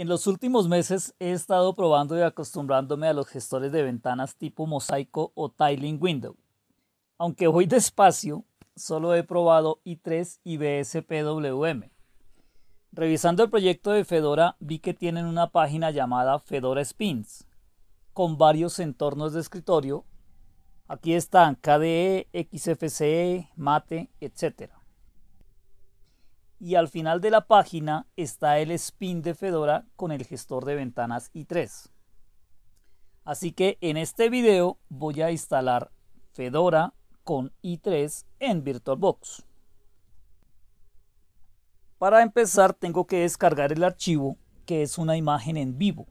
En los últimos meses he estado probando y acostumbrándome a los gestores de ventanas tipo mosaico o tiling window. Aunque voy despacio, solo he probado i3 y BSPWM. Revisando el proyecto de Fedora, vi que tienen una página llamada Fedora Spins, con varios entornos de escritorio. Aquí están KDE, XFCE, Mate, etcétera y al final de la página está el spin de Fedora con el gestor de ventanas i3. Así que en este video voy a instalar Fedora con i3 en VirtualBox. Para empezar tengo que descargar el archivo que es una imagen en vivo.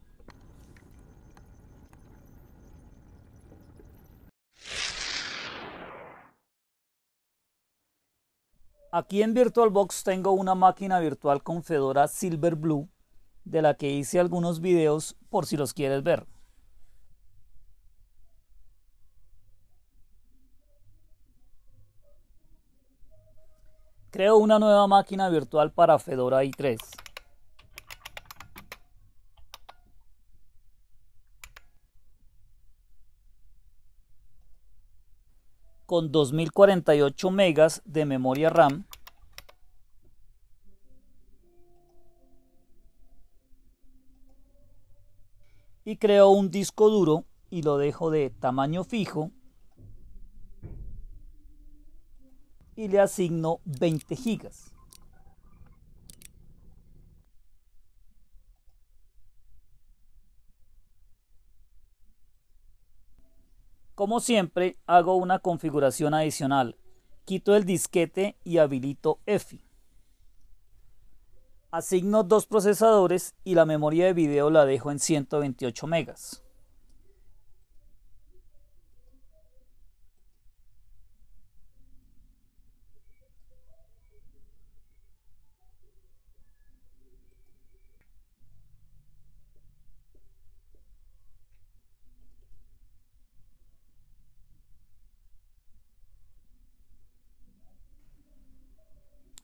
Aquí en VirtualBox tengo una máquina virtual con Fedora Silverblue de la que hice algunos videos por si los quieres ver. Creo una nueva máquina virtual para Fedora i3. con 2048 megas de memoria RAM. Y creo un disco duro y lo dejo de tamaño fijo. Y le asigno 20 gigas. Como siempre, hago una configuración adicional. Quito el disquete y habilito EFI. Asigno dos procesadores y la memoria de video la dejo en 128 megas.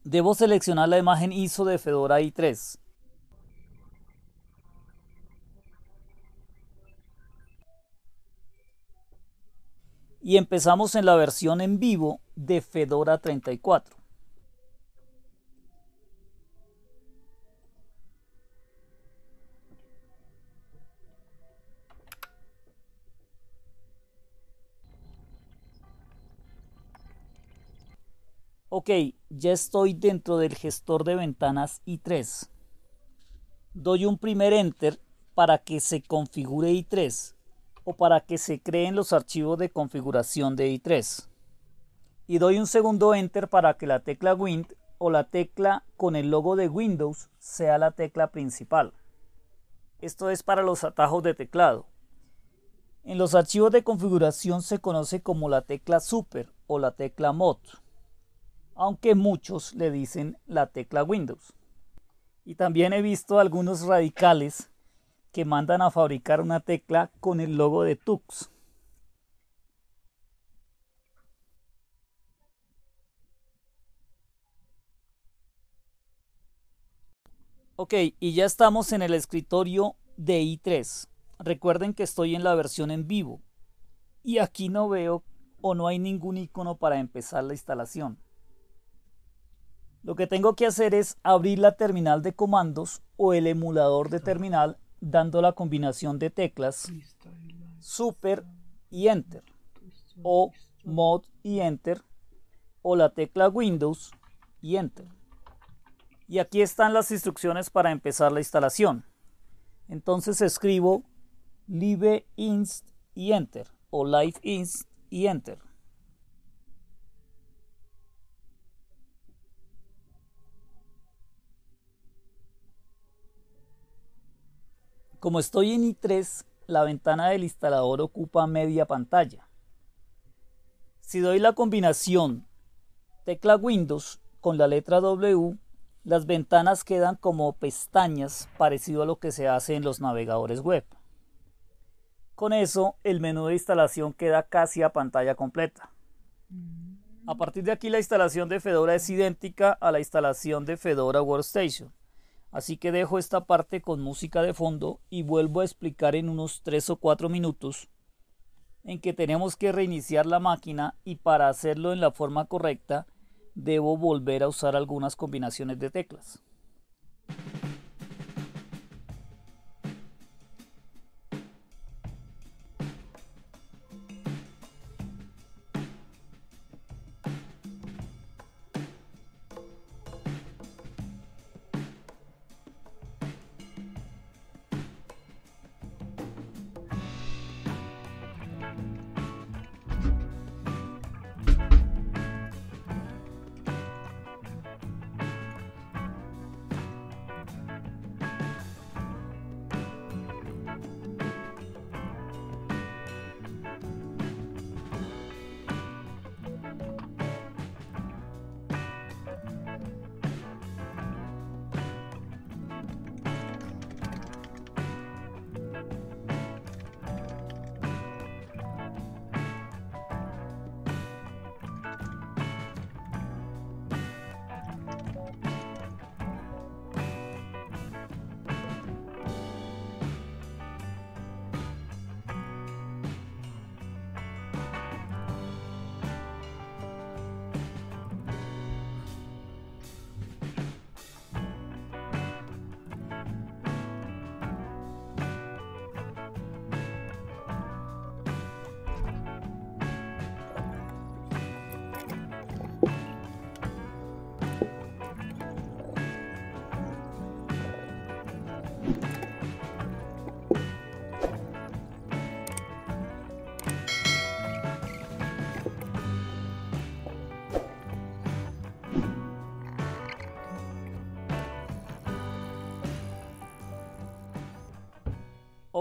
Debo seleccionar la imagen ISO de Fedora i3. Y empezamos en la versión en vivo de Fedora 34. Ok, ya estoy dentro del gestor de ventanas I3. Doy un primer enter para que se configure I3 o para que se creen los archivos de configuración de I3. Y doy un segundo enter para que la tecla Wind o la tecla con el logo de Windows sea la tecla principal. Esto es para los atajos de teclado. En los archivos de configuración se conoce como la tecla Super o la tecla Mod aunque muchos le dicen la tecla Windows. Y también he visto algunos radicales que mandan a fabricar una tecla con el logo de Tux. Ok, y ya estamos en el escritorio de i3. Recuerden que estoy en la versión en vivo. Y aquí no veo o no hay ningún icono para empezar la instalación. Lo que tengo que hacer es abrir la terminal de comandos o el emulador de terminal dando la combinación de teclas super y enter o mod y enter o la tecla Windows y enter. Y aquí están las instrucciones para empezar la instalación. Entonces escribo INST y enter o liveinst y enter. Como estoy en i3, la ventana del instalador ocupa media pantalla. Si doy la combinación tecla Windows con la letra W, las ventanas quedan como pestañas, parecido a lo que se hace en los navegadores web. Con eso, el menú de instalación queda casi a pantalla completa. A partir de aquí, la instalación de Fedora es idéntica a la instalación de Fedora Workstation. Así que dejo esta parte con música de fondo y vuelvo a explicar en unos 3 o 4 minutos en que tenemos que reiniciar la máquina y para hacerlo en la forma correcta debo volver a usar algunas combinaciones de teclas.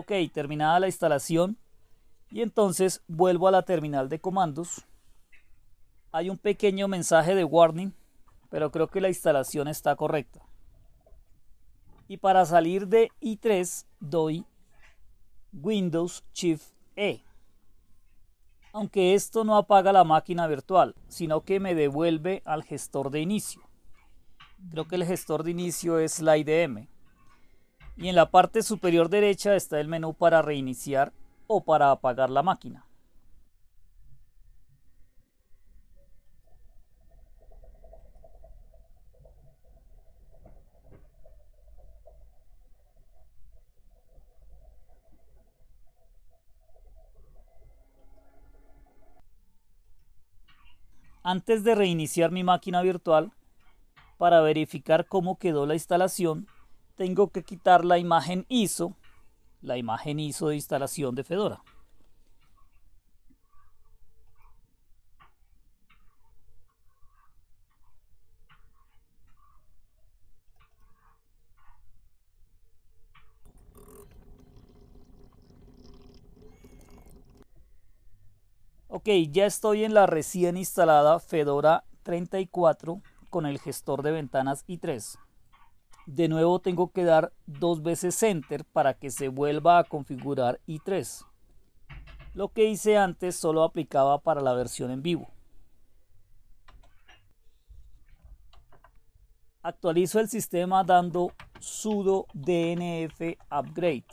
Ok, terminada la instalación. Y entonces vuelvo a la terminal de comandos. Hay un pequeño mensaje de warning, pero creo que la instalación está correcta. Y para salir de i3 doy Windows Shift E. Aunque esto no apaga la máquina virtual, sino que me devuelve al gestor de inicio. Creo que el gestor de inicio es la IDM y en la parte superior derecha está el menú para reiniciar o para apagar la máquina. Antes de reiniciar mi máquina virtual, para verificar cómo quedó la instalación, tengo que quitar la imagen ISO, la imagen ISO de instalación de Fedora. Ok, ya estoy en la recién instalada Fedora 34 con el gestor de ventanas i3 de nuevo tengo que dar dos veces Enter para que se vuelva a configurar i3. Lo que hice antes solo aplicaba para la versión en vivo. Actualizo el sistema dando sudo dnf upgrade.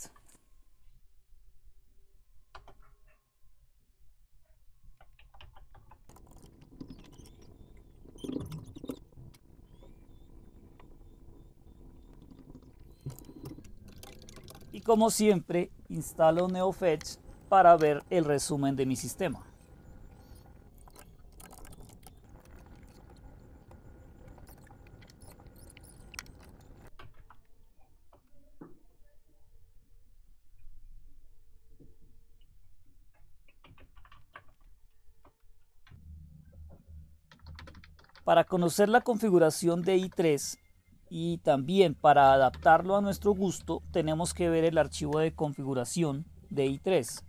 y como siempre instalo NeoFetch para ver el resumen de mi sistema. Para conocer la configuración de i3, y también para adaptarlo a nuestro gusto tenemos que ver el archivo de configuración de i3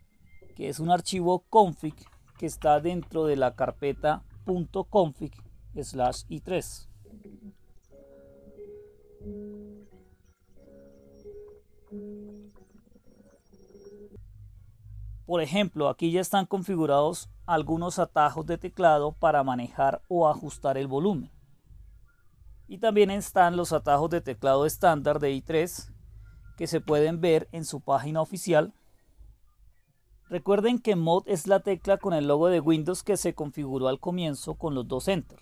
que es un archivo config que está dentro de la carpeta .config slash i3 Por ejemplo, aquí ya están configurados algunos atajos de teclado para manejar o ajustar el volumen. Y también están los atajos de teclado estándar de i3 que se pueden ver en su página oficial. Recuerden que mod es la tecla con el logo de Windows que se configuró al comienzo con los dos enter.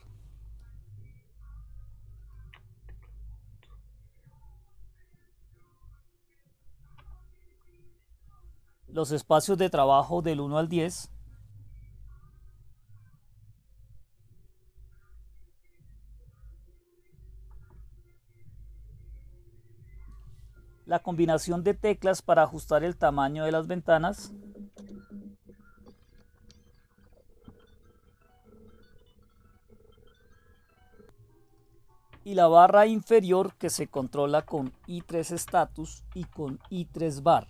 Los espacios de trabajo del 1 al 10 la combinación de teclas para ajustar el tamaño de las ventanas, y la barra inferior que se controla con i3 status y con i3 bar.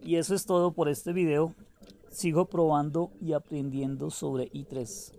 Y eso es todo por este video. Sigo probando y aprendiendo sobre I3.